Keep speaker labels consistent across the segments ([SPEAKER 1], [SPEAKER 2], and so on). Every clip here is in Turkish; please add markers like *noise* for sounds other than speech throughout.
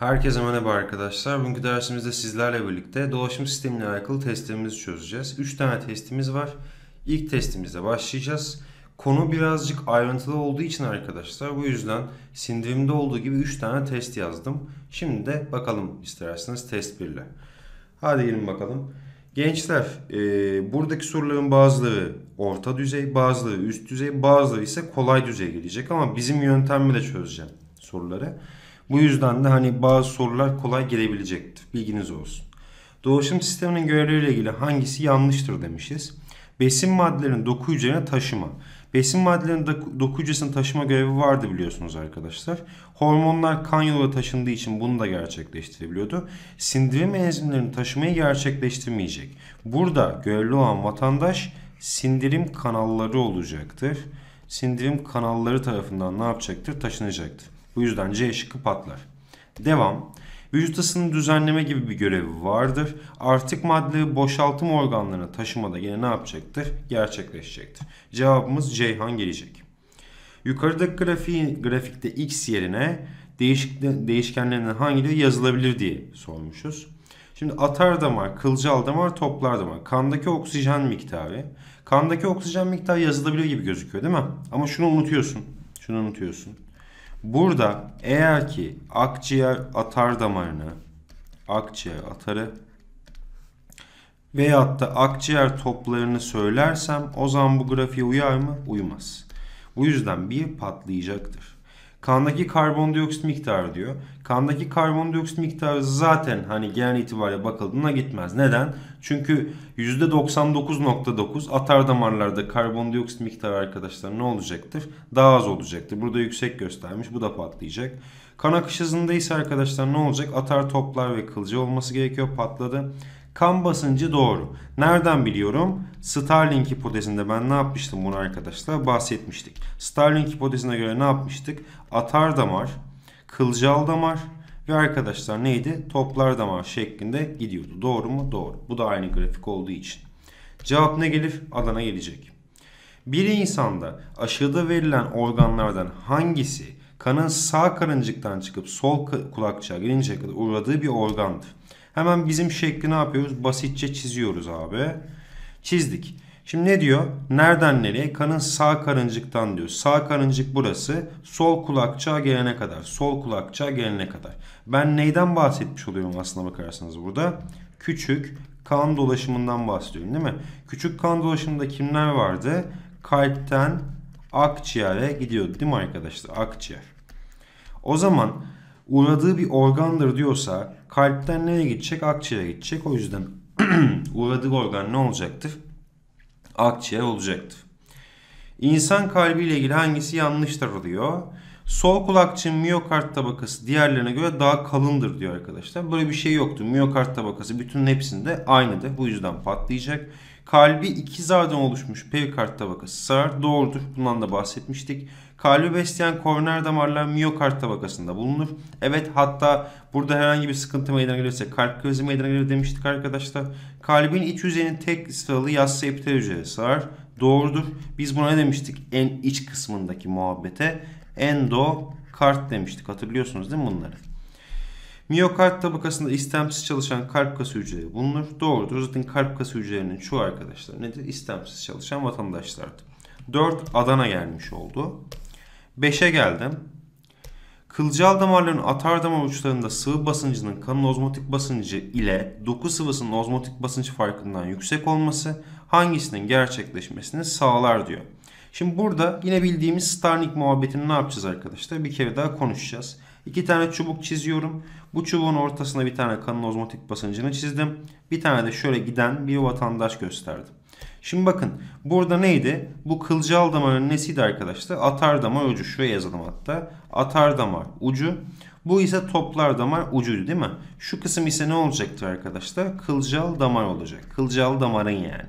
[SPEAKER 1] Herkese merhaba arkadaşlar. Bugünkü dersimizde sizlerle birlikte dolaşım sistemine alakalı testlerimizi çözeceğiz. 3 tane testimiz var. İlk testimizle başlayacağız. Konu birazcık ayrıntılı olduğu için arkadaşlar bu yüzden sindirimde olduğu gibi 3 tane test yazdım. Şimdi de bakalım isterseniz test 1 ile. Hadi gelin bakalım. Gençler e, buradaki soruların bazıları orta düzey, bazıları üst düzey, bazıları ise kolay düzey gelecek ama bizim yöntemle çözeceğim soruları. Bu yüzden de hani bazı sorular kolay gelebilecektir. Bilginiz olsun. Dolaşım sisteminin görevleriyle ilgili hangisi yanlıştır demişiz. Besin maddelerinin doku hücrelerine taşıma. Besin maddelerinin doku hücresine taşıma görevi vardı biliyorsunuz arkadaşlar. Hormonlar kan yoluyla taşındığı için bunu da gerçekleştirebiliyordu. Sindirim enzimlerini taşımayı gerçekleştirmeyecek. Burada görevli olan vatandaş sindirim kanalları olacaktır. Sindirim kanalları tarafından ne yapacaktır? Taşınacaktır. Bu yüzden C şıkkı patlar. Devam. Vücut ısını düzenleme gibi bir görevi vardır. Artık maddeyi boşaltım organlarına taşımada yine ne yapacaktır? Gerçekleşecektir. Cevabımız Ceyhan gelecek. Yukarıdaki grafiği, grafikte x yerine değişik, değişkenlerinin hangileri yazılabilir diye sormuşuz. Şimdi atar damar, kılcal damar, toplar damar. Kandaki oksijen miktarı. Kandaki oksijen miktarı yazılabilir gibi gözüküyor değil mi? Ama şunu unutuyorsun. Şunu unutuyorsun. Burada eğer ki akciğer atar damarını, akciğer atarı veyahut da akciğer toplarını söylersem o zaman bu grafiğe uyar mı? Uymaz. Bu yüzden bir patlayacaktır. Kandaki karbondioksit miktarı diyor. Kandaki karbondioksit miktarı zaten hani genel itibariyle bakıldığına gitmez. Neden? Çünkü %99.9 atar damarlarda karbondioksit miktarı arkadaşlar ne olacaktır? Daha az olacaktır. Burada yüksek göstermiş. Bu da patlayacak. Kan akış hızında ise arkadaşlar ne olacak? Atar toplar ve kılcı olması gerekiyor. Patladı. Kan basıncı doğru. Nereden biliyorum? Starlink hipotezinde ben ne yapmıştım bunu arkadaşlar? Bahsetmiştik. Starlink hipotezine göre ne yapmıştık? Atar damar, kılcal damar ve arkadaşlar neydi? Toplar damar şeklinde gidiyordu. Doğru mu? Doğru. Bu da aynı grafik olduğu için. Cevap ne gelir? Adana gelecek. Bir insanda aşıda verilen organlardan hangisi kanın sağ karıncıktan çıkıp sol kulakçığa gelinceye kadar uğradığı bir organdır? Hemen bizim şekli ne yapıyoruz? Basitçe çiziyoruz abi. Çizdik. Şimdi ne diyor? Nereden nereye? Kanın sağ karıncıktan diyor. Sağ karıncık burası. Sol kulakçığa gelene kadar. Sol kulakçığa gelene kadar. Ben neyden bahsetmiş oluyorum aslına bakarsanız burada? Küçük kan dolaşımından bahsediyorum değil mi? Küçük kan dolaşımında kimler vardı? Kalpten akciğere gidiyordu değil mi arkadaşlar? Akciğer. O zaman uğradığı bir organdır diyorsa Kalpten nereye gidecek? Akciğere gidecek. O yüzden *clears throat* uğradığı organ ne olacaktır? Akciğer olacaktır. İnsan kalbi ile ilgili hangisi yanlıştır diyor. Sol kulakçığın miyokart tabakası diğerlerine göre daha kalındır diyor arkadaşlar. Böyle bir şey yoktu. Miyokart tabakası bütün hepsinde aynıdır. Bu yüzden patlayacak. Kalbi iki zardan oluşmuş perikard tabakası sığar. Doğrudur. Bundan da bahsetmiştik. Kalbi besleyen koroner damarlar miyokard tabakasında bulunur. Evet hatta burada herhangi bir sıkıntı meydana gelirse kalp krizi meydana gelir demiştik arkadaşlar. Kalbin iç yüzeyinin tek sıralı yassı epitel hücreye sığar. Doğrudur. Biz buna ne demiştik en iç kısmındaki muhabbete? Endo kart demiştik. Hatırlıyorsunuz değil mi bunları? Miyokard tabakasında istemsiz çalışan kalp kası hücreleri bulunur. Doğrudur. Zaten kalp kası hücrelerinin çoğu arkadaşlar nedir? İstemsiz çalışan vatandaşlardır. 4 Adana gelmiş oldu. 5'e geldim. Kılcal damarların atar damar uçlarında sıvı basıncının kanın ozmotik basıncı ile doku sıvısının ozmotik basınç farkından yüksek olması hangisinin gerçekleşmesini sağlar diyor. Şimdi burada yine bildiğimiz Starnik muhabbetini ne yapacağız arkadaşlar? Bir kere daha konuşacağız. İki tane çubuk çiziyorum. Bu çubuğun ortasına bir tane kanın ozmotik basıncını çizdim. Bir tane de şöyle giden bir vatandaş gösterdim. Şimdi bakın burada neydi? Bu kılcal damarın nesiydi arkadaşlar? Atar damar ucu. Şuraya yazalım hatta. Atar damar ucu. Bu ise toplar damar ucuydu değil mi? Şu kısım ise ne olacaktı arkadaşlar? Kılcal damar olacak. Kılcal damarın yani.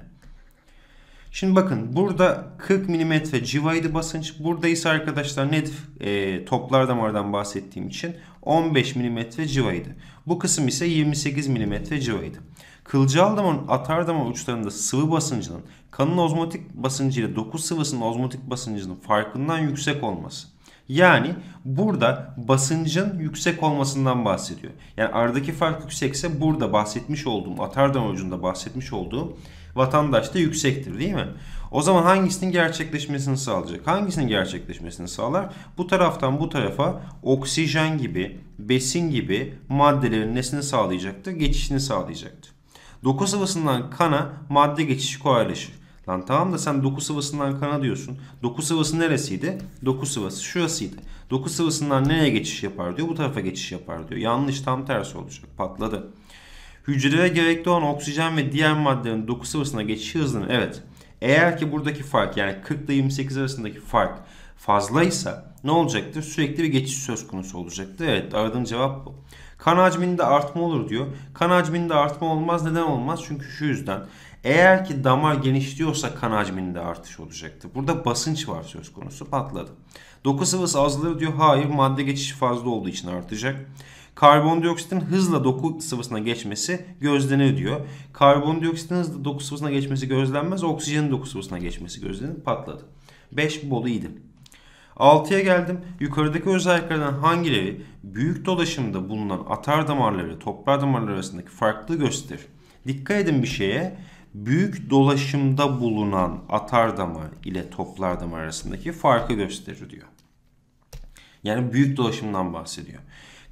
[SPEAKER 1] Şimdi bakın burada 40 mm civaydı basınç. Burada ise arkadaşlar net e, toplar damardan bahsettiğim için 15 mm civaydı. Bu kısım ise 28 mm civaydı. Kılcal damarın atar damar uçlarında sıvı basıncının kanın ozmotik basıncı ile doku sıvısının ozmotik basıncının farkından yüksek olması. Yani burada basıncın yüksek olmasından bahsediyor. Yani aradaki fark yüksekse burada bahsetmiş olduğum atar damar ucunda bahsetmiş olduğum vatandaşta yüksektir değil mi? O zaman hangisinin gerçekleşmesini sağlayacak? Hangisinin gerçekleşmesini sağlar? Bu taraftan bu tarafa oksijen gibi, besin gibi maddelerin nesini sağlayacaktı, Geçişini sağlayacaktı. Doku sıvısından kana madde geçişi kolaylaşır. Lan tamam da sen doku sıvısından kana diyorsun. Doku sıvısı neresiydi? Doku sıvısı şurasıydı. Doku sıvısından nereye geçiş yapar diyor. Bu tarafa geçiş yapar diyor. Yanlış tam tersi olacak. Patladı. Hücreye gerekli olan oksijen ve diğer maddelerin doku sıvısına geçiş hızını evet. Eğer ki buradaki fark yani 40 ile 28 arasındaki fark fazlaysa ne olacaktır? Sürekli bir geçiş söz konusu olacaktır. Evet aradığım cevap bu. Kan hacminde artma olur diyor. Kan hacminde artma olmaz. Neden olmaz? Çünkü şu yüzden. Eğer ki damar genişliyorsa kan hacminde artış olacaktı. Burada basınç var söz konusu patladı. Doku sıvısı azalır diyor. Hayır madde geçişi fazla olduğu için artacak. Karbondioksitin hızla doku sıvısına geçmesi gözleniyor. diyor. Karbondioksitin hızla doku sıvısına geçmesi gözlenmez. Oksijenin doku sıvısına geçmesi gözlenir. Patladı. 5 bol iyiydi. 6'ya geldim. Yukarıdaki özelliklerden hangileri büyük dolaşımda bulunan atar damarları toplar damarları arasındaki farklı gösterir? Dikkat edin bir şeye. Büyük dolaşımda bulunan atar damar ile toplar damar arasındaki farkı gösterir diyor. Yani büyük dolaşımdan bahsediyor.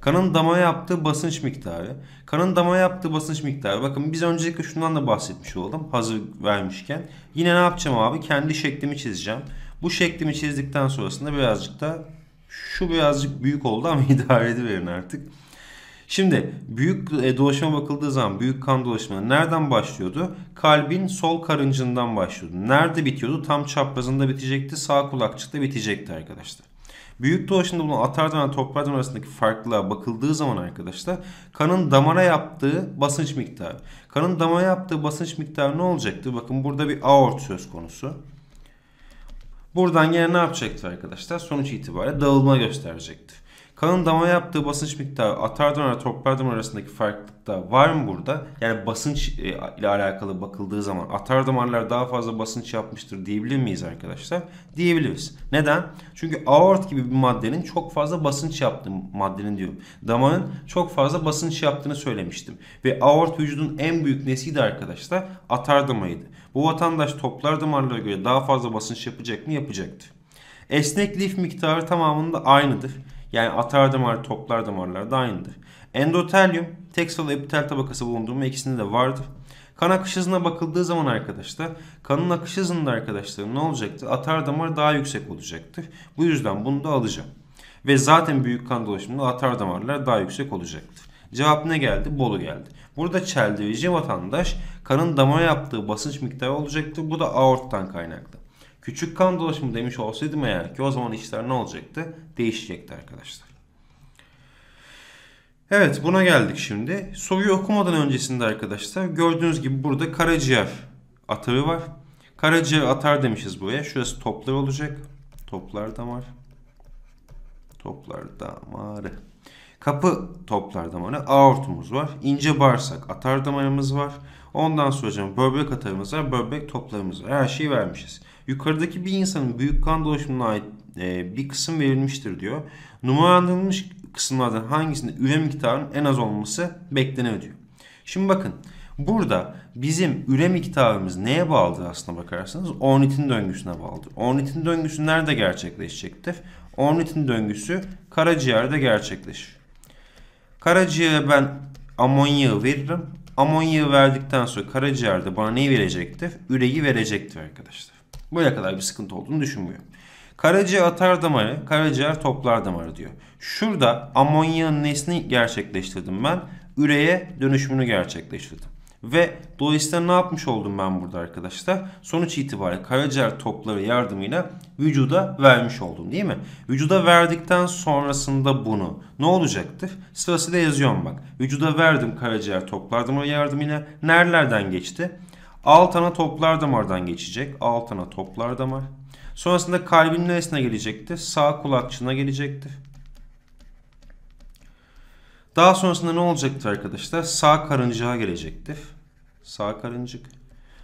[SPEAKER 1] Kanın dama yaptığı basınç miktarı. Kanın dama yaptığı basınç miktarı. Bakın biz öncelikle şundan da bahsetmiş oldum hazır vermişken. Yine ne yapacağım abi? Kendi şeklimi çizeceğim. Bu şeklimi çizdikten sonrasında birazcık da şu birazcık büyük oldu ama *laughs* idare ediverin artık. Şimdi büyük e, dolaşıma bakıldığı zaman büyük kan dolaşımı nereden başlıyordu? Kalbin sol karıncından başlıyordu. Nerede bitiyordu? Tam çaprazında bitecekti. Sağ kulakçıkta bitecekti arkadaşlar. Büyük dolaşımda bulunan atardan ve toprağdan arasındaki farklılığa bakıldığı zaman arkadaşlar kanın damara yaptığı basınç miktarı. Kanın damara yaptığı basınç miktarı ne olacaktı? Bakın burada bir aort söz konusu. Buradan gene ne yapacaktı arkadaşlar? Sonuç itibariyle dağılma gösterecektir. Kanın dama yaptığı basınç miktarı atardon ve torperdon arasındaki farklılıkta var mı burada? Yani basınç e, ile alakalı bakıldığı zaman atardomarlar daha fazla basınç yapmıştır diyebilir miyiz arkadaşlar? Diyebiliriz. Neden? Çünkü aort gibi bir maddenin çok fazla basınç yaptığı maddenin diyorum. Damanın çok fazla basınç yaptığını söylemiştim. Ve aort vücudun en büyük nesiydi arkadaşlar? Atardomaydı. Bu vatandaş toplar damarlara göre daha fazla basınç yapacak mı? Yapacaktı. Esnek lif miktarı tamamında aynıdır. Yani atar damarı, toplar damarlar da aynıdır. Endotelyum tek epitel tabakası bulunduğum ikisinde de vardır. Kan akış hızına bakıldığı zaman arkadaşlar kanın akış hızında arkadaşlar ne olacaktı? Atar damar daha yüksek olacaktır. Bu yüzden bunu da alacağım. Ve zaten büyük kan dolaşımında atar damarlar daha yüksek olacaktır. Cevap ne geldi? Bolu geldi. Burada çeldirici vatandaş kanın damara yaptığı basınç miktarı olacaktır. Bu da aorttan kaynaklı küçük kan dolaşımı demiş olsaydım eğer ki o zaman işler ne olacaktı? Değişecekti arkadaşlar. Evet buna geldik şimdi. Soruyu okumadan öncesinde arkadaşlar gördüğünüz gibi burada karaciğer atarı var. Karaciğer atar demişiz buraya. Şurası toplar olacak. Toplar damar. Toplar damarı. Kapı toplar damarı. Aortumuz var. İnce bağırsak atar damarımız var. Ondan sonra hocam böbrek atarımız var. Böbrek toplarımız var. Her şeyi vermişiz. Yukarıdaki bir insanın büyük kan dolaşımına ait e, bir kısım verilmiştir diyor. Numaralandırılmış kısımlardan hangisinde ürem miktarının en az olması bekleniyor diyor. Şimdi bakın burada bizim ürem miktarımız neye bağlıdır aslına bakarsanız ornitin döngüsüne bağlıdır. Ornitin döngüsü nerede gerçekleşecektir? Ornitin döngüsü karaciğerde gerçekleşir. Karaciğere ben amonyağı veririm. Amonyağı verdikten sonra karaciğerde bana neyi verecektir? Üreyi verecektir arkadaşlar. Buraya kadar bir sıkıntı olduğunu düşünmüyor. Karaciğer atar damarı, karaciğer toplar damarı diyor. Şurada amonyanın nesini gerçekleştirdim ben? Üreye dönüşümünü gerçekleştirdim. Ve dolayısıyla ne yapmış oldum ben burada arkadaşlar? Sonuç itibariyle karaciğer topları yardımıyla vücuda vermiş oldum değil mi? Vücuda verdikten sonrasında bunu ne olacaktır? Sırasıyla yazıyorum bak. Vücuda verdim karaciğer toplar yardımıyla. Nerelerden geçti? Alt ana toplar damardan geçecek. Alt ana toplar damar. Sonrasında kalbin neresine gelecekti? Sağ kulakçığına gelecekti. Daha sonrasında ne olacaktı arkadaşlar? Sağ karıncığa gelecekti, Sağ karıncık.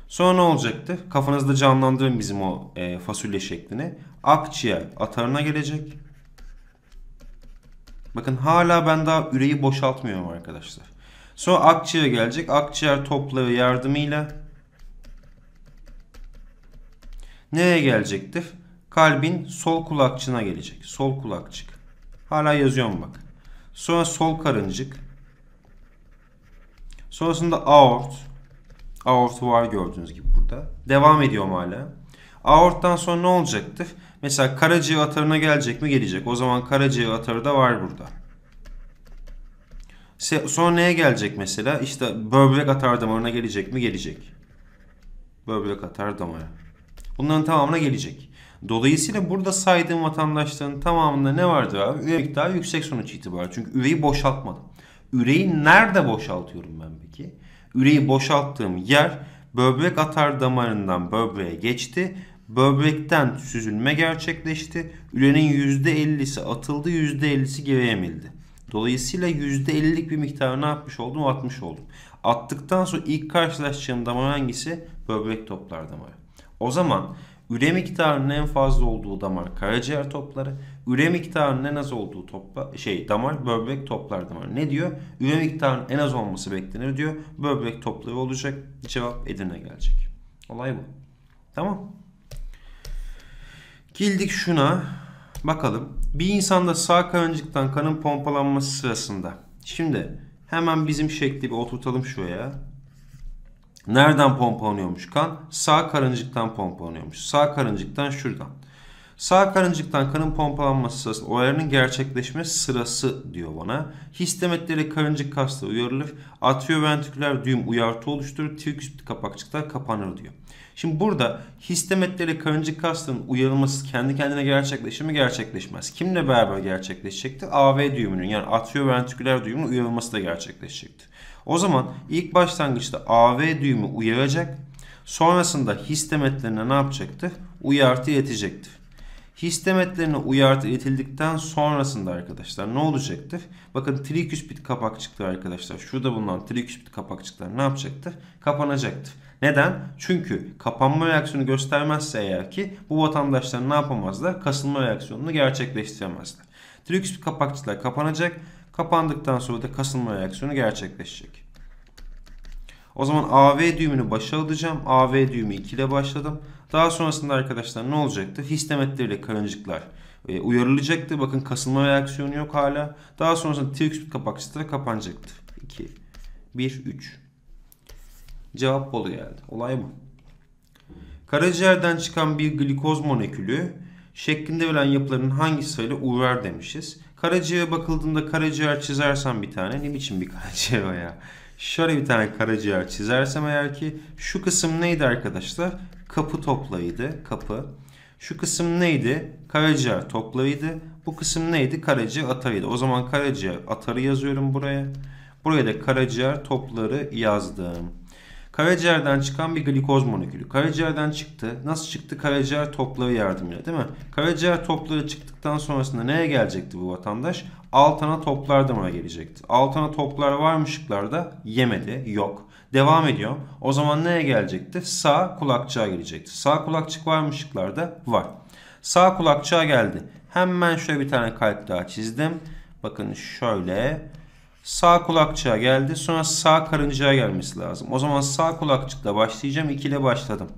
[SPEAKER 1] Sonra ne olacaktı? Kafanızda canlandırın bizim o e, fasulye şeklini. Akciğer atarına gelecek. Bakın hala ben daha üreyi boşaltmıyorum arkadaşlar. Sonra akciğer gelecek. Akciğer topları yardımıyla Neye gelecektir? Kalbin sol kulakçığına gelecek. Sol kulakçık. Hala yazıyorum bak. Sonra sol karıncık. Sonrasında aort. Aort var gördüğünüz gibi burada. Devam ediyorum hala. Aorttan sonra ne olacaktır? Mesela karaciğer atarına gelecek mi? Gelecek. O zaman karaciğer atarı da var burada. Sonra neye gelecek mesela? İşte böbrek atar damarına gelecek mi? Gelecek. Böbrek atar damarı. Bunların tamamına gelecek. Dolayısıyla burada saydığım vatandaşların tamamında ne vardır abi? Üye miktarı yüksek sonuç itibariyle. Çünkü üreyi boşaltmadım. Üreyi nerede boşaltıyorum ben peki? Üreyi boşalttığım yer böbrek atar damarından böbreğe geçti. Böbrekten süzülme gerçekleşti. Ürenin %50'si atıldı, %50'si geri emildi. Dolayısıyla %50'lik bir miktarı ne yapmış oldum? Atmış oldum. Attıktan sonra ilk karşılaşacağım damar hangisi? Böbrek toplar damarı. O zaman üre miktarının en fazla olduğu damar karaciğer topları, üre miktarının en az olduğu topla, şey damar böbrek toplar damar Ne diyor? Üre miktarının en az olması beklenir diyor. Böbrek topları olacak. Cevap Edirne gelecek. Olay bu. Tamam. Geldik şuna. Bakalım. Bir insanda sağ karıncıktan kanın pompalanması sırasında. Şimdi hemen bizim şekli bir oturtalım şuraya. Nereden pompalanıyormuş kan? Sağ karıncıktan pompalanıyormuş. Sağ karıncıktan şuradan. Sağ karıncıktan kanın pompalanması sırasında olayların gerçekleşme sırası diyor bana. Histometre karıncık kasları uyarılır. Atrioventriküler düğüm uyartı oluşturur. Tirküs kapakçıklar kapanır diyor. Şimdi burada histometre karıncık kasların uyarılması kendi kendine gerçekleşir mi gerçekleşmez. Kimle beraber gerçekleşecekti? AV düğümünün yani atrioventriküler düğümün uyarılması da gerçekleşecektir. O zaman ilk başlangıçta AV düğümü uyaracak. Sonrasında his demetlerine ne yapacaktı? Uyartı iletecektir. His demetlerine uyartı iletildikten sonrasında arkadaşlar ne olacaktır? Bakın triküspit kapakçıklar arkadaşlar. Şurada bulunan triküspit kapakçıklar ne yapacaktır? Kapanacaktır. Neden? Çünkü kapanma reaksiyonu göstermezse eğer ki bu vatandaşlar ne yapamazlar? Kasılma reaksiyonunu gerçekleştiremezler. Triküspit kapakçıklar kapanacak. Kapandıktan sonra da kasılma reaksiyonu gerçekleşecek. O zaman AV düğümünü başa alacağım. AV düğümü 2 ile başladım. Daha sonrasında arkadaşlar ne olacaktı? Histometreli karıncıklar e, uyarılacaktı. Bakın kasılma reaksiyonu yok hala. Daha sonrasında T-Xpit kapakçıları kapanacaktı. 2, 1, 3. Cevap Bolu geldi. Olay mı? Karaciğerden çıkan bir glikoz molekülü şeklinde verilen yapıların hangi sayıyla uğrar demişiz. Karaciğe bakıldığında karaciğer çizersem bir tane ne biçim bir karaciğer o ya? Şöyle bir tane karaciğer çizersem eğer ki şu kısım neydi arkadaşlar? Kapı toplaydı. Kapı. Şu kısım neydi? Karaciğer toplaydı. Bu kısım neydi? Karaciğer atarıydı. O zaman karaciğer atarı yazıyorum buraya. Buraya da karaciğer topları yazdım. Karaciğerden çıkan bir glikoz molekülü. Karaciğerden çıktı. Nasıl çıktı? Karaciğer topları yardımıyla değil mi? Karaciğer topları çıktıktan sonrasında neye gelecekti bu vatandaş? Altana toplar damara gelecekti. Altana toplar varmışlıklarda yemedi. Yok. Devam ediyor. O zaman neye gelecekti? Sağ kulakçığa gelecekti. Sağ kulakçık varmışlıklarda var. Sağ kulakçığa geldi. Hemen şöyle bir tane kalp daha çizdim. Bakın şöyle Sağ kulakçığa geldi. Sonra sağ karıncaya gelmesi lazım. O zaman sağ kulakçıkla başlayacağım. 2 ile başladım.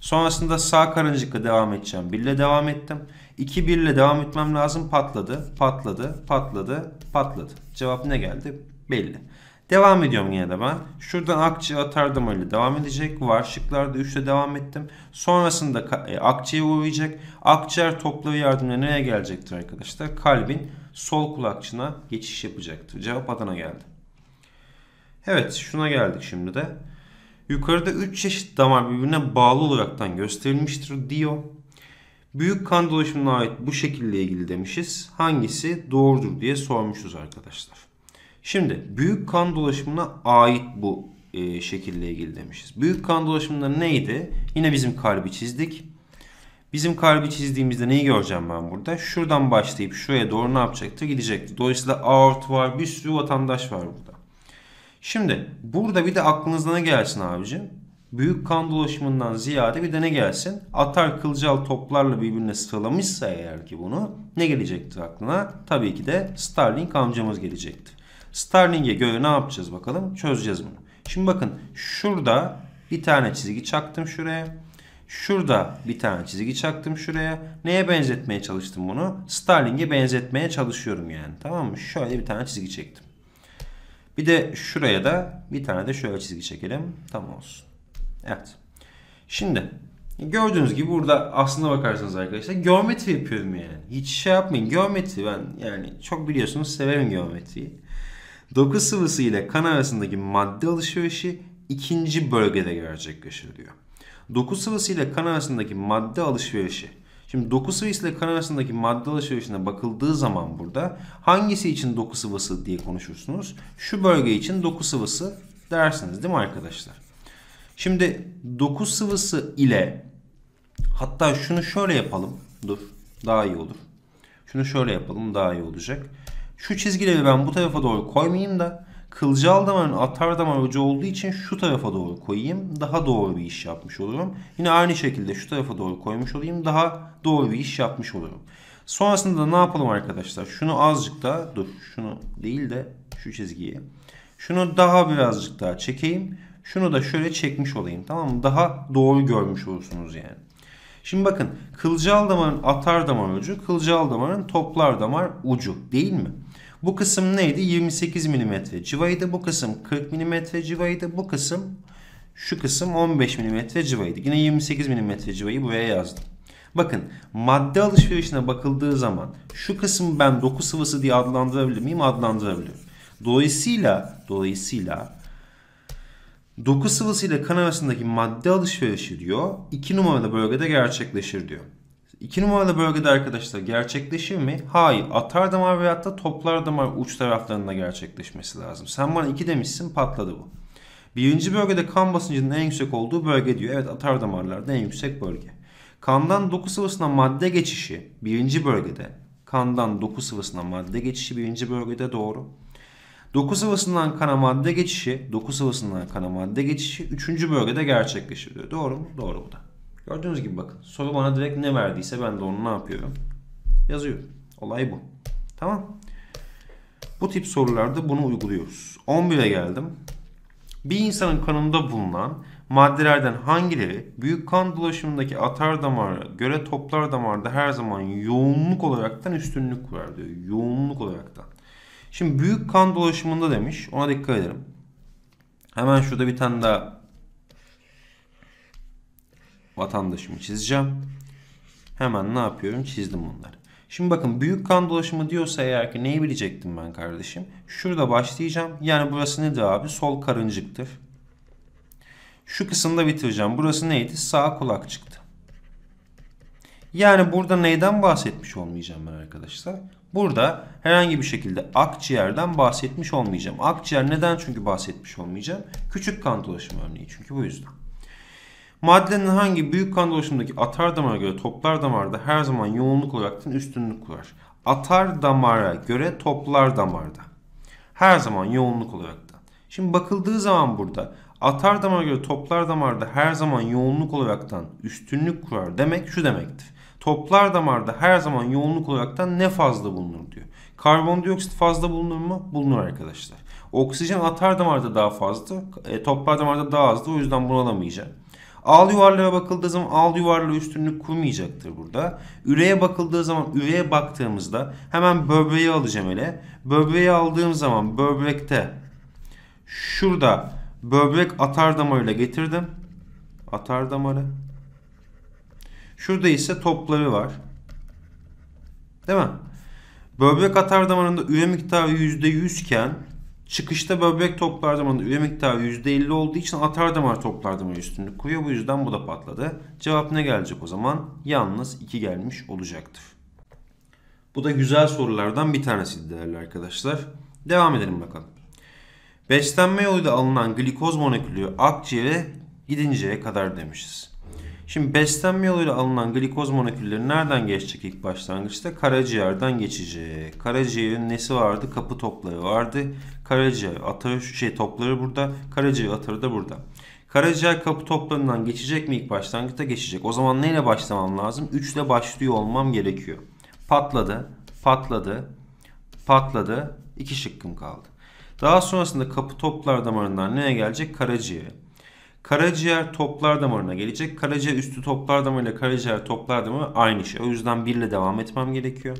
[SPEAKER 1] Sonrasında sağ karıncıkla devam edeceğim. 1 ile devam ettim. 2 1 ile devam etmem lazım. Patladı, patladı, patladı, patladı. Cevap ne geldi? Belli. Devam ediyorum yine de ben. Şuradan akçe atardım öyle devam edecek. Var şıklarda 3 ile devam ettim. Sonrasında e, akçeye uğrayacak. Akciğer toplu yardımıyla nereye gelecektir arkadaşlar? Kalbin sol kulakçına geçiş yapacaktır. Cevap adına geldi. Evet şuna geldik şimdi de. Yukarıda 3 çeşit damar birbirine bağlı olaraktan gösterilmiştir diyor. Büyük kan dolaşımına ait bu şekilde ilgili demişiz. Hangisi doğrudur diye sormuşuz arkadaşlar. Şimdi büyük kan dolaşımına ait bu e, şekilde ilgili demişiz. Büyük kan dolaşımında neydi? Yine bizim kalbi çizdik. Bizim kalbi çizdiğimizde neyi göreceğim ben burada? Şuradan başlayıp şuraya doğru ne yapacaktı? Gidecekti. Dolayısıyla aort var. Bir sürü vatandaş var burada. Şimdi burada bir de aklınızda ne gelsin abicim? Büyük kan dolaşımından ziyade bir de ne gelsin? Atar kılcal toplarla birbirine sıralamışsa eğer ki bunu ne gelecekti aklına? Tabii ki de Starling amcamız gelecekti. Starling'e göre ne yapacağız bakalım? Çözeceğiz bunu. Şimdi bakın şurada bir tane çizgi çaktım şuraya. Şurada bir tane çizgi çaktım şuraya. Neye benzetmeye çalıştım bunu? Starling'e benzetmeye çalışıyorum yani. Tamam mı? Şöyle bir tane çizgi çektim. Bir de şuraya da bir tane de şöyle çizgi çekelim. Tamam olsun. Evet. Şimdi gördüğünüz gibi burada aslında bakarsanız arkadaşlar geometri yapıyorum yani. Hiç şey yapmayın. Geometri ben yani çok biliyorsunuz severim geometriyi. Doku sıvısı ile kan arasındaki madde alışverişi ikinci bölgede gerçekleşir diyor doku sıvısı ile kan arasındaki madde alışverişi. Şimdi doku sıvısı ile kan arasındaki madde alışverişine bakıldığı zaman burada hangisi için doku sıvısı diye konuşursunuz. Şu bölge için doku sıvısı dersiniz değil mi arkadaşlar? Şimdi doku sıvısı ile hatta şunu şöyle yapalım. Dur daha iyi olur. Şunu şöyle yapalım daha iyi olacak. Şu çizgileri ben bu tarafa doğru koymayayım da Kılcal damarın atar damar ucu olduğu için şu tarafa doğru koyayım. Daha doğru bir iş yapmış olurum. Yine aynı şekilde şu tarafa doğru koymuş olayım. Daha doğru bir iş yapmış olurum. Sonrasında da ne yapalım arkadaşlar? Şunu azıcık daha dur. Şunu değil de şu çizgiyi. Şunu daha birazcık daha çekeyim. Şunu da şöyle çekmiş olayım. Tamam mı? Daha doğru görmüş olursunuz yani. Şimdi bakın kılcal damarın atar damar ucu, kılcal damarın toplar damar ucu değil mi? Bu kısım neydi? 28 mm civaydı. Bu kısım 40 mm civaydı. Bu kısım şu kısım 15 mm civaydı. Yine 28 mm civayı buraya yazdım. Bakın madde alışverişine bakıldığı zaman şu kısmı ben doku sıvısı diye adlandırabilir miyim? Adlandırabilirim. Dolayısıyla dolayısıyla doku sıvısı ile kan arasındaki madde alışverişi diyor 2 numaralı bölgede gerçekleşir diyor. 2 numaralı bölgede arkadaşlar gerçekleşir mi? Hayır. Atar damar veyahut da toplar damar uç taraflarında gerçekleşmesi lazım. Sen bana 2 demişsin patladı bu. Birinci bölgede kan basıncının en yüksek olduğu bölge diyor. Evet atar damarlarda en yüksek bölge. Kandan doku sıvısına madde geçişi birinci bölgede. Kandan doku sıvısına madde geçişi birinci bölgede doğru. Doku sıvısından kana madde geçişi, doku sıvısından kana madde geçişi 3. bölgede gerçekleşiyor. Doğru mu? Doğru bu da. Gördüğünüz gibi bakın soru bana direkt ne verdiyse ben de onu ne yapıyorum? Yazıyorum. Olay bu. Tamam. Bu tip sorularda bunu uyguluyoruz. 11'e geldim. Bir insanın kanında bulunan maddelerden hangileri büyük kan dolaşımındaki atar damara göre toplar damarda her zaman yoğunluk olaraktan üstünlük kurar diyor. Yoğunluk olaraktan. Şimdi büyük kan dolaşımında demiş. Ona dikkat edelim. Hemen şurada bir tane daha vatandaşımı çizeceğim. Hemen ne yapıyorum? Çizdim bunları. Şimdi bakın büyük kan dolaşımı diyorsa eğer ki neyi bilecektim ben kardeşim? Şurada başlayacağım. Yani burası nedir abi? Sol karıncıktır. Şu kısımda bitireceğim. Burası neydi? Sağ kulak çıktı. Yani burada neyden bahsetmiş olmayacağım ben arkadaşlar? Burada herhangi bir şekilde akciğerden bahsetmiş olmayacağım. Akciğer neden çünkü bahsetmiş olmayacağım? Küçük kan dolaşımı örneği çünkü bu yüzden. Maddenin hangi büyük kan dolaşımındaki atar damara göre toplar damarda her zaman yoğunluk olarak üstünlük kurar. Atar damara göre toplar damarda. Her zaman yoğunluk olarak da. Şimdi bakıldığı zaman burada atar damara göre toplar damarda her zaman yoğunluk olaraktan üstünlük kurar demek şu demektir. Toplar damarda her zaman yoğunluk olaraktan ne fazla bulunur diyor. Karbondioksit fazla bulunur mu? Bulunur arkadaşlar. Oksijen atar damarda daha fazla, e, toplar damarda daha azdı. O yüzden bunu alamayacağım. Al yuvarlığa bakıldığı zaman al yuvarlığı üstünlük kurmayacaktır burada. Üreye bakıldığı zaman üreye baktığımızda hemen böbreği alacağım ele. Böbreği aldığım zaman böbrekte şurada böbrek atar damarıyla getirdim. Atar damarı. Şurada ise topları var. Değil mi? Böbrek atar damarında üre miktarı %100 iken Çıkışta böbrek toplar zamanında hani üre miktarı %50 olduğu için atar damar toplar damar üstünlük kuruyor. Bu yüzden bu da patladı. Cevap ne gelecek o zaman? Yalnız 2 gelmiş olacaktır. Bu da güzel sorulardan bir tanesi değerli arkadaşlar. Devam edelim bakalım. Beslenme yoluyla alınan glikoz molekülü akciğere gidinceye kadar demişiz. Şimdi beslenme yoluyla alınan glikoz molekülleri nereden geçecek ilk başlangıçta? Karaciğerden geçecek. Karaciğerin nesi vardı? Kapı topları vardı. Karaciğer atarı şey topları burada. Karaciğer atarı da burada. Karaciğer kapı toplarından geçecek mi ilk başlangıçta? Geçecek. O zaman neyle başlamam lazım? 3 ile başlıyor olmam gerekiyor. Patladı, patladı, patladı. 2 şıkkım kaldı. Daha sonrasında kapı toplar damarından neye gelecek? Karaciğere. Karaciğer toplar damarına gelecek. Karaciğer üstü toplar damarı ile karaciğer toplar damarı aynı şey. O yüzden 1 ile devam etmem gerekiyor.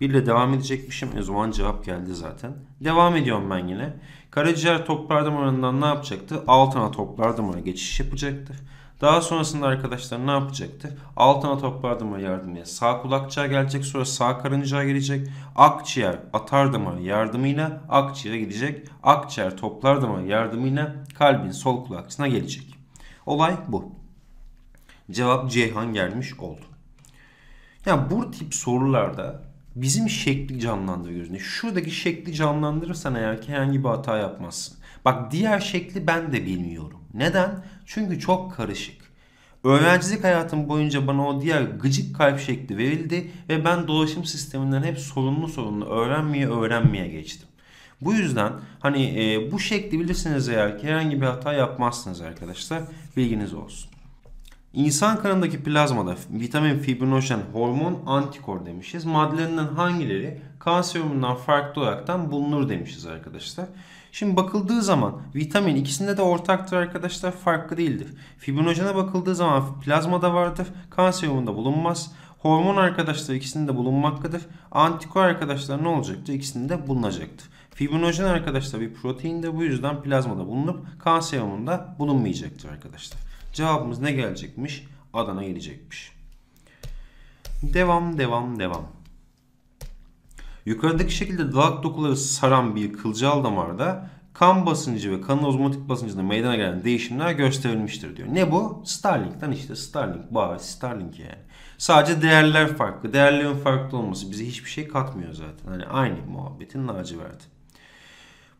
[SPEAKER 1] 1 ile devam edecekmişim. E, o zaman cevap geldi zaten. Devam ediyorum ben yine. Karaciğer toplar damarından ne yapacaktı? Alt ana toplar damarına geçiş yapacaktı. Daha sonrasında arkadaşlar ne yapacaktı? Alt ana toplar damarı yardımıyla sağ kulakçığa gelecek. Sonra sağ karıncağa gelecek. Akciğer atar damarı yardımıyla akciğere gidecek. Akciğer toplar damarı yardımıyla kalbin sol kulakçısına gelecek. Olay bu. Cevap Ceyhan gelmiş oldu. Ya bu tip sorularda bizim şekli canlandırıyor gözünde. Şuradaki şekli canlandırırsan eğer ki herhangi bir hata yapmazsın. Bak diğer şekli ben de bilmiyorum. Neden? Çünkü çok karışık. Öğrencilik hayatım boyunca bana o diğer gıcık kalp şekli verildi ve ben dolaşım sisteminden hep sorunlu sorunlu öğrenmeye öğrenmeye geçtim. Bu yüzden hani e, bu şekli bilirsiniz eğer ki herhangi bir hata yapmazsınız arkadaşlar. Bilginiz olsun. İnsan kanındaki plazmada vitamin fibrinojen hormon antikor demişiz. Maddelerinden hangileri kan farklı olaraktan bulunur demişiz arkadaşlar. Şimdi bakıldığı zaman vitamin ikisinde de ortaktır arkadaşlar farklı değildir. Fibrinojene bakıldığı zaman plazmada vardır. Kan bulunmaz. Hormon arkadaşlar ikisinde de bulunmaktadır. Antikor arkadaşlar ne olacaktır? İkisinde de bulunacaktır. Fibrinojen arkadaşlar bir protein de bu yüzden plazmada bulunup kan serumunda bulunmayacaktır arkadaşlar. Cevabımız ne gelecekmiş? Adana gelecekmiş. Devam devam devam. Yukarıdaki şekilde dalak dokuları saran bir kılcal damarda kan basıncı ve kanın ozmotik basıncında meydana gelen değişimler gösterilmiştir diyor. Ne bu? Starlink'ten işte Starlink, bari Starlink yani. Sadece değerler farklı. Değerlerin farklı olması bize hiçbir şey katmıyor zaten. Hani aynı muhabbetin laciverti.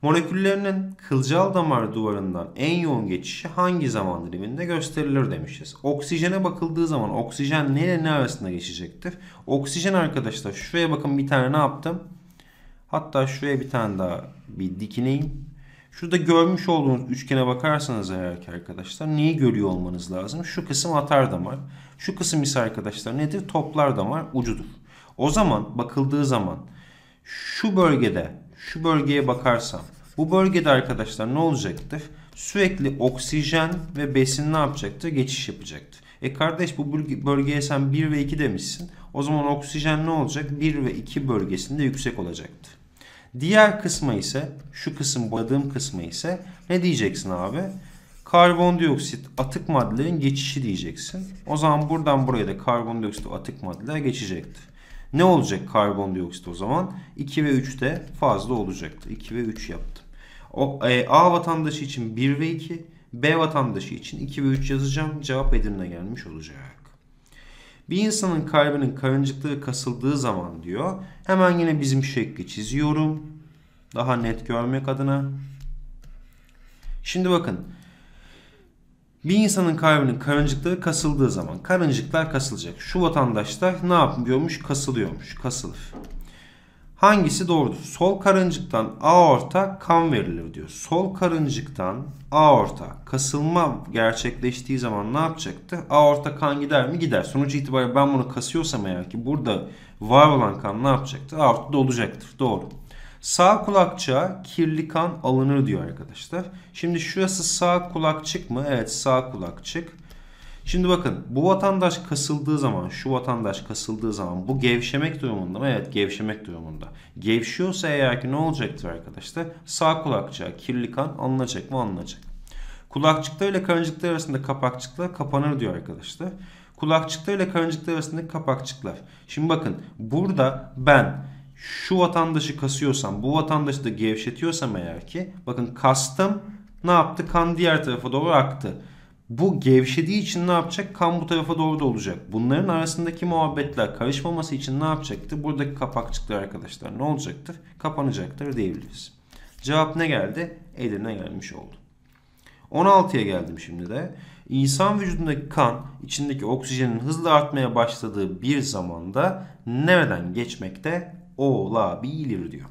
[SPEAKER 1] Moleküllerinin kılcal damar duvarından en yoğun geçişi hangi zaman diliminde gösterilir demişiz. Oksijene bakıldığı zaman oksijen neyle ne arasında geçecektir? Oksijen arkadaşlar şuraya bakın bir tane ne yaptım? Hatta şuraya bir tane daha bir dikineyim. Şurada görmüş olduğunuz üçgene bakarsanız eğer ki arkadaşlar neyi görüyor olmanız lazım? Şu kısım atar damar. Şu kısım ise arkadaşlar nedir? Toplar damar ucudur. O zaman bakıldığı zaman şu bölgede şu bölgeye bakarsam bu bölgede arkadaşlar ne olacaktır? Sürekli oksijen ve besin ne yapacaktır? Geçiş yapacaktır. E kardeş bu bölgeye sen 1 ve 2 demişsin. O zaman oksijen ne olacak? 1 ve 2 bölgesinde yüksek olacaktı. Diğer kısma ise şu kısım boyadığım kısma ise ne diyeceksin abi? Karbondioksit atık maddelerin geçişi diyeceksin. O zaman buradan buraya da karbondioksit atık maddeler geçecektir. Ne olacak karbondioksit o zaman? 2 ve 3 de fazla olacaktı. 2 ve 3 yaptım. O, e, A vatandaşı için 1 ve 2, B vatandaşı için 2 ve 3 yazacağım. Cevap Edirne gelmiş olacak. Bir insanın kalbinin karıncıklığı kasıldığı zaman diyor. Hemen yine bizim şekli çiziyorum. Daha net görmek adına. Şimdi bakın bir insanın kalbinin karıncıkları kasıldığı zaman karıncıklar kasılacak. Şu vatandaşlar ne yapıyormuş? Kasılıyormuş. Kasılır. Hangisi doğrudur? Sol karıncıktan aorta kan verilir diyor. Sol karıncıktan aorta kasılma gerçekleştiği zaman ne yapacaktı? Aorta kan gider mi? Gider. Sonuç itibariyle ben bunu kasıyorsam eğer ki burada var olan kan ne yapacaktı? Aorta dolacaktır. Doğru. Sağ kulakçığa kirli kan alınır diyor arkadaşlar. Şimdi şurası sağ kulakçık mı? Evet sağ kulakçık. Şimdi bakın bu vatandaş kasıldığı zaman şu vatandaş kasıldığı zaman bu gevşemek durumunda mı? Evet gevşemek durumunda. Gevşiyorsa eğer ki ne olacaktır arkadaşlar? Sağ kulakçığa kirli kan alınacak mı? Alınacak. Kulakçıklar ile karıncıklar arasında kapakçıklar kapanır diyor arkadaşlar. Kulakçıklar ile karıncıklar arasındaki kapakçıklar. Şimdi bakın burada ben şu vatandaşı kasıyorsam bu vatandaşı da gevşetiyorsam eğer ki bakın kastım ne yaptı? Kan diğer tarafa doğru aktı. Bu gevşediği için ne yapacak? Kan bu tarafa doğru da olacak. Bunların arasındaki muhabbetler karışmaması için ne yapacaktı? Buradaki kapakçıklar arkadaşlar ne olacaktır? Kapanacaktır diyebiliriz. Cevap ne geldi? Edirne gelmiş oldu. 16'ya geldim şimdi de. İnsan vücudundaki kan içindeki oksijenin hızla artmaya başladığı bir zamanda nereden geçmekte? olabilir diyor.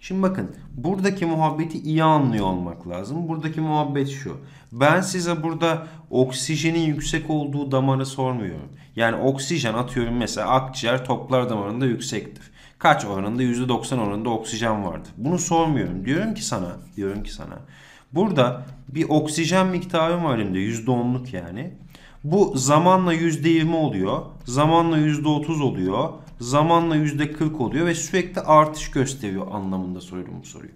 [SPEAKER 1] Şimdi bakın buradaki muhabbeti iyi anlıyor olmak lazım. Buradaki muhabbet şu. Ben size burada oksijenin yüksek olduğu damarı sormuyorum. Yani oksijen atıyorum mesela akciğer toplar damarında yüksektir. Kaç oranında? %90 oranında oksijen vardır. Bunu sormuyorum. Diyorum ki sana, diyorum ki sana. Burada bir oksijen miktarı var elimde %10'luk yani. Bu zamanla %20 oluyor. Zamanla %30 oluyor zamanla %40 oluyor ve sürekli artış gösteriyor anlamında soruyorum bu soruyu.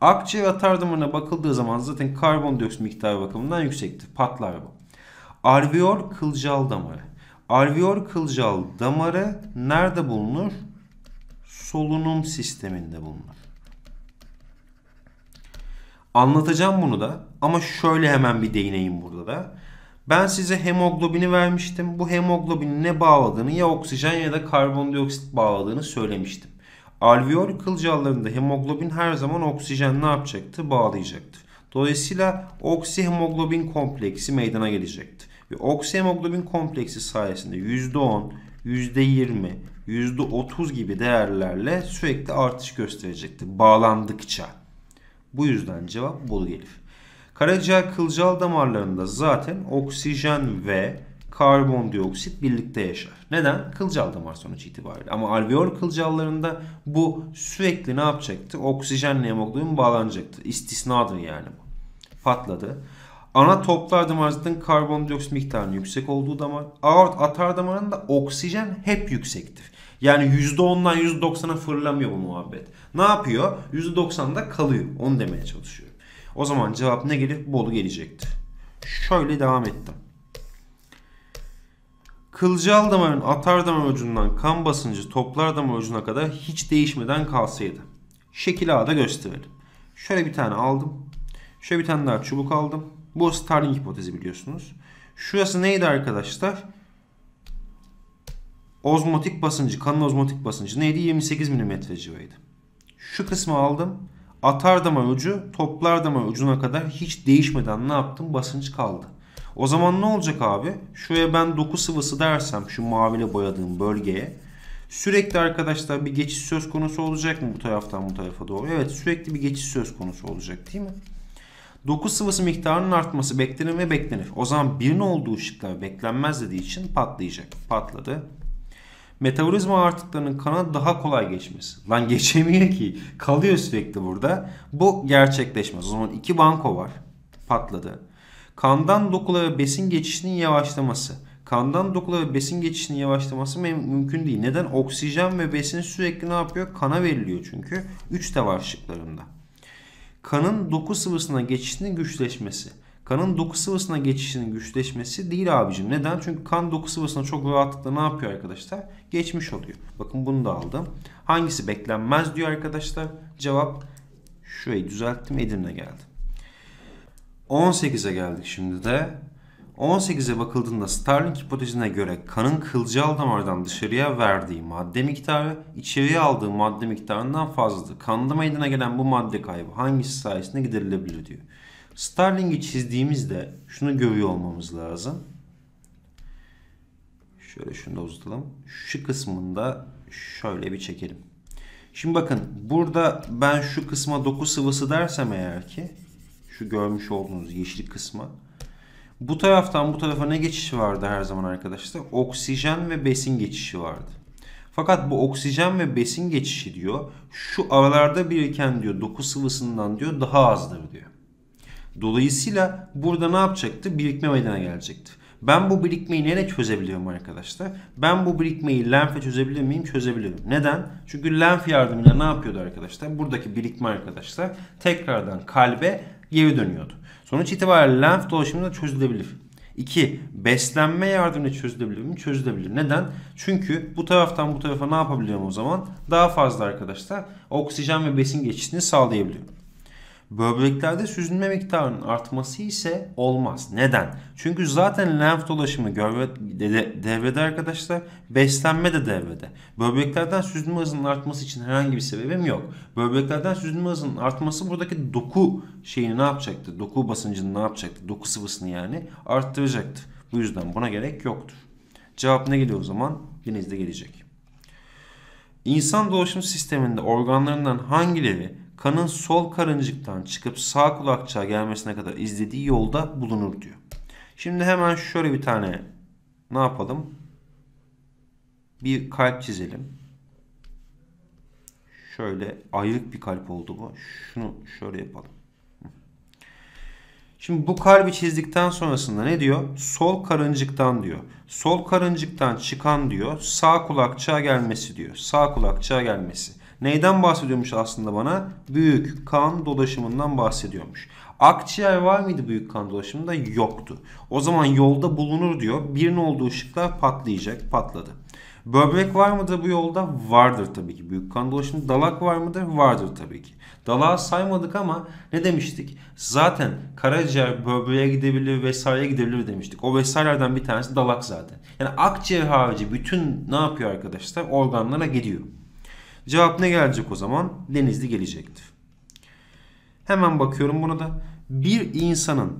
[SPEAKER 1] Akciğer atardımına bakıldığı zaman zaten karbondioksit miktarı bakımından yüksektir. Patlar bu. Alveol kılcal damarı. Alveol kılcal damarı nerede bulunur? Solunum sisteminde bulunur. Anlatacağım bunu da ama şöyle hemen bir değineyim burada da. Ben size hemoglobini vermiştim. Bu hemoglobinin ne bağladığını ya oksijen ya da karbondioksit bağladığını söylemiştim. Alveol kılcallarında hemoglobin her zaman oksijen ne yapacaktı? Bağlayacaktı. Dolayısıyla oksihemoglobin kompleksi meydana gelecekti. Ve oksihemoglobin kompleksi sayesinde %10, %20, %30 gibi değerlerle sürekli artış gösterecekti bağlandıkça. Bu yüzden cevap bol gelir. Karaciğer kılcal damarlarında zaten oksijen ve karbondioksit birlikte yaşar. Neden? Kılcal damar sonuç itibariyle. Ama alveol kılcallarında bu sürekli ne yapacaktı? Oksijenle hemoglobin bağlanacaktı. İstisnadır yani bu. Patladı. Ana toplar damarının karbondioksit miktarının yüksek olduğu damar. Aort atar damarında oksijen hep yüksektir. Yani %10'dan %90'a fırlamıyor bu muhabbet. Ne yapıyor? %90'da kalıyor. Onu demeye çalışıyor. O zaman cevap ne gelir? Bolu gelecekti. Şöyle devam ettim. Kılcal damarın atar damar ucundan kan basıncı toplar damar ucuna kadar hiç değişmeden kalsaydı. Şekil A'da gösterelim. Şöyle bir tane aldım. Şöyle bir tane daha çubuk aldım. Bu Starling hipotezi biliyorsunuz. Şurası neydi arkadaşlar? Ozmotik basıncı, kanın ozmotik basıncı neydi? 28 mm civarıydı. Şu kısmı aldım. Atar damar ucu toplar damar ucuna kadar hiç değişmeden ne yaptım? Basınç kaldı. O zaman ne olacak abi? Şuraya ben doku sıvısı dersem şu maviyle boyadığım bölgeye sürekli arkadaşlar bir geçiş söz konusu olacak mı bu taraftan bu tarafa doğru? Evet sürekli bir geçiş söz konusu olacak değil mi? Doku sıvısı miktarının artması beklenir ve beklenir. O zaman 1'in olduğu ışıklar beklenmez dediği için patlayacak. Patladı metabolizma artıklarının kana daha kolay geçmesi. Lan *laughs* geçemiyor ki. Kalıyor sürekli burada. Bu gerçekleşmez. O zaman iki banko var. Patladı. Kandan dokula besin geçişinin yavaşlaması. Kandan dokula besin geçişinin yavaşlaması mümkün değil. Neden? Oksijen ve besin sürekli ne yapıyor? Kana veriliyor çünkü. üç de var şıklarında. Kanın doku sıvısına geçişinin güçleşmesi kanın doku sıvısına geçişinin güçleşmesi değil abicim. Neden? Çünkü kan doku sıvısına çok rahatlıkla ne yapıyor arkadaşlar? Geçmiş oluyor. Bakın bunu da aldım. Hangisi beklenmez diyor arkadaşlar. Cevap şurayı düzelttim Edirne geldi. 18'e geldik şimdi de. 18'e bakıldığında Starling hipotezine göre kanın kılcal damardan dışarıya verdiği madde miktarı içeriye aldığı madde miktarından fazladır. Kanda meydana gelen bu madde kaybı hangisi sayesinde giderilebilir diyor. Starling'i çizdiğimizde şunu görüyor olmamız lazım. Şöyle şunu da uzatalım. Şu kısmında şöyle bir çekelim. Şimdi bakın burada ben şu kısma doku sıvısı dersem eğer ki şu görmüş olduğunuz yeşil kısma bu taraftan bu tarafa ne geçişi vardı her zaman arkadaşlar? Oksijen ve besin geçişi vardı. Fakat bu oksijen ve besin geçişi diyor şu aralarda biriken diyor doku sıvısından diyor daha azdır diyor. Dolayısıyla burada ne yapacaktı? Birikme meydana gelecekti. Ben bu birikmeyi nereye çözebiliyorum arkadaşlar? Ben bu birikmeyi lenfe çözebilir miyim? Çözebilirim. Neden? Çünkü lenf yardımıyla ne yapıyordu arkadaşlar? Buradaki birikme arkadaşlar tekrardan kalbe geri dönüyordu. Sonuç itibariyle lenf dolaşımında çözülebilir. 2. Beslenme yardımıyla çözülebilir mi? Çözülebilir. Neden? Çünkü bu taraftan bu tarafa ne yapabiliyorum o zaman? Daha fazla arkadaşlar oksijen ve besin geçişini sağlayabiliyorum. Böbreklerde süzülme miktarının artması ise olmaz. Neden? Çünkü zaten lenf dolaşımı devrede arkadaşlar. Beslenme de devrede. Böbreklerden süzülme hızının artması için herhangi bir sebebim yok. Böbreklerden süzülme hızının artması buradaki doku şeyini ne yapacaktı? Doku basıncını ne yapacaktı? Doku sıvısını yani arttıracaktı. Bu yüzden buna gerek yoktur. Cevap ne geliyor o zaman? Denizde gelecek. İnsan dolaşım sisteminde organlarından hangileri kanın sol karıncıktan çıkıp sağ kulakçığa gelmesine kadar izlediği yolda bulunur diyor. Şimdi hemen şöyle bir tane ne yapalım? Bir kalp çizelim. Şöyle ayrık bir kalp oldu bu. Şunu şöyle yapalım. Şimdi bu kalbi çizdikten sonrasında ne diyor? Sol karıncıktan diyor. Sol karıncıktan çıkan diyor. Sağ kulakçığa gelmesi diyor. Sağ kulakçığa gelmesi. Neyden bahsediyormuş aslında bana? Büyük kan dolaşımından bahsediyormuş. Akciğer var mıydı büyük kan dolaşımında? Yoktu. O zaman yolda bulunur diyor. Birin olduğu ışıklar patlayacak. Patladı. Böbrek var mıdır bu yolda? Vardır tabii ki. Büyük kan dolaşımında dalak var mıdır? Vardır tabii ki. Dalağı saymadık ama ne demiştik? Zaten karaciğer böbreğe gidebilir vesaire gidebilir demiştik. O vesairelerden bir tanesi dalak zaten. Yani akciğer harici bütün ne yapıyor arkadaşlar? Organlara gidiyor. Cevap ne gelecek o zaman? Denizli gelecekti. Hemen bakıyorum buna da. Bir insanın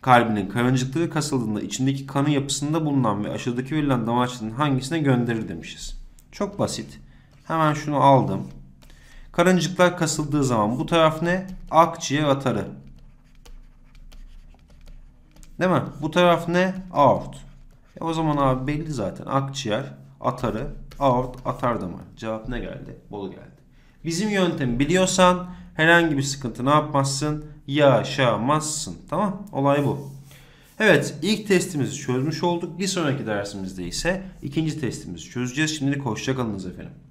[SPEAKER 1] kalbinin karıncıklığı kasıldığında içindeki kanı yapısında bulunan ve aşağıdaki verilen damaçların hangisine gönderir demişiz. Çok basit. Hemen şunu aldım. Karıncıklar kasıldığı zaman bu taraf ne? Akciğer atarı. Değil mi? Bu taraf ne? Aort. E o zaman abi belli zaten. Akciğer atarı out atardı mı? Cevap ne geldi? Bolu geldi. Bizim yöntemi biliyorsan herhangi bir sıkıntı ne yapmazsın? Yaşamazsın. Tamam olay bu. Evet ilk testimizi çözmüş olduk. Bir sonraki dersimizde ise ikinci testimizi çözeceğiz. Şimdilik hoşçakalınız efendim.